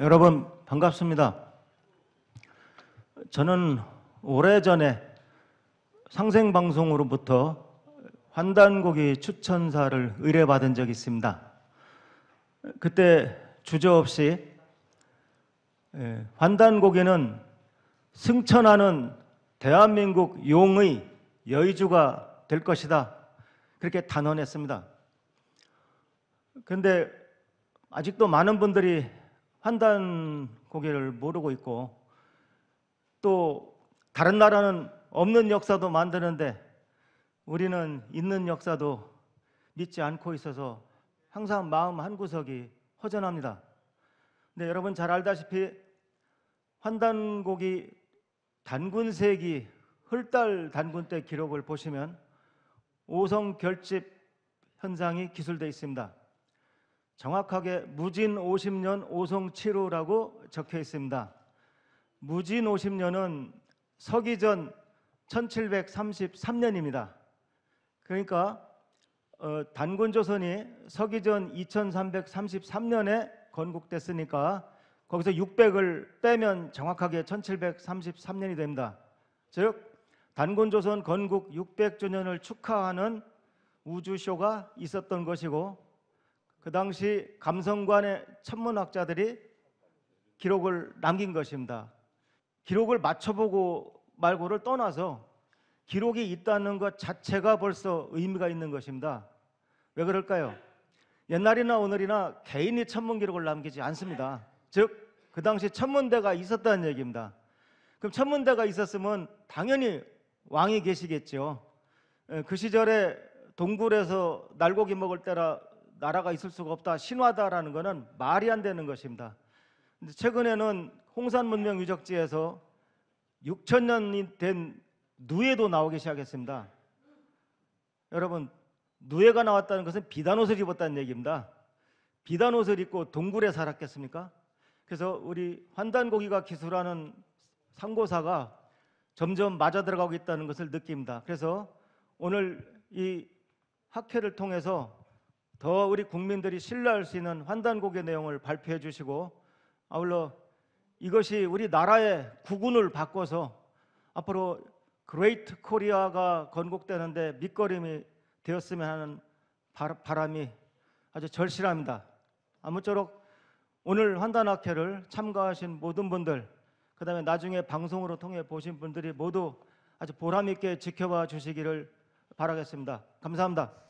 여러분 반갑습니다. 저는 오래전에 상생방송으로부터 환단고기 추천사를 의뢰받은 적이 있습니다. 그때 주저없이 예, 환단고기는 승천하는 대한민국 용의 여의주가 될 것이다. 그렇게 단언했습니다. 그런데 아직도 많은 분들이 환단 고개를 모르고 있고 또 다른 나라는 없는 역사도 만드는데 우리는 있는 역사도 믿지 않고 있어서 항상 마음 한 구석이 허전합니다. 근 네, 여러분 잘 알다시피 환단곡이 단군세기 흘달 단군 때 기록을 보시면 오성 결집 현상이 기술되어 있습니다. 정확하게 무진 50년 오송 7호라고 적혀 있습니다. 무진 50년은 서기전 1733년입니다. 그러니까 어, 단군 조선이 서기전 2333년에 건국됐으니까 거기서 600을 빼면 정확하게 1733년이 됩니다. 즉 단군 조선 건국 600주년을 축하하는 우주쇼가 있었던 것이고 그 당시 감성관의 천문학자들이 기록을 남긴 것입니다. 기록을 맞춰보고 말고를 떠나서 기록이 있다는 것 자체가 벌써 의미가 있는 것입니다. 왜 그럴까요? 옛날이나 오늘이나 개인이 천문 기록을 남기지 않습니다. 즉, 그 당시 천문대가 있었다는 얘기입니다. 그럼 천문대가 있었으면 당연히 왕이 계시겠죠. 그 시절에 동굴에서 날고기 먹을 때라 나라가 있을 수가 없다. 신화다라는 것은 말이 안 되는 것입니다. 근데 최근에는 홍산 문명 유적지에서 6천 년이 된 누에도 나오기 시작했습니다. 여러분 누에가 나왔다는 것은 비단 옷을 입었다는 얘기입니다. 비단 옷을 입고 동굴에 살았겠습니까? 그래서 우리 환단고기가 기술하는 상고사가 점점 맞아 들어가고 있다는 것을 느낍니다. 그래서 오늘 이 학회를 통해서 더 우리 국민들이 신뢰할 수 있는 환단곡의 내용을 발표해 주시고 아울러 이것이 우리 나라의 국운을 바꿔서 앞으로 그레이트 코리아가 건국되는데 밑거름이 되었으면 하는 바람이 아주 절실합니다. 아무쪼록 오늘 환단학회를 참가하신 모든 분들 그 다음에 나중에 방송으로 통해 보신 분들이 모두 아주 보람있게 지켜봐 주시기를 바라겠습니다. 감사합니다.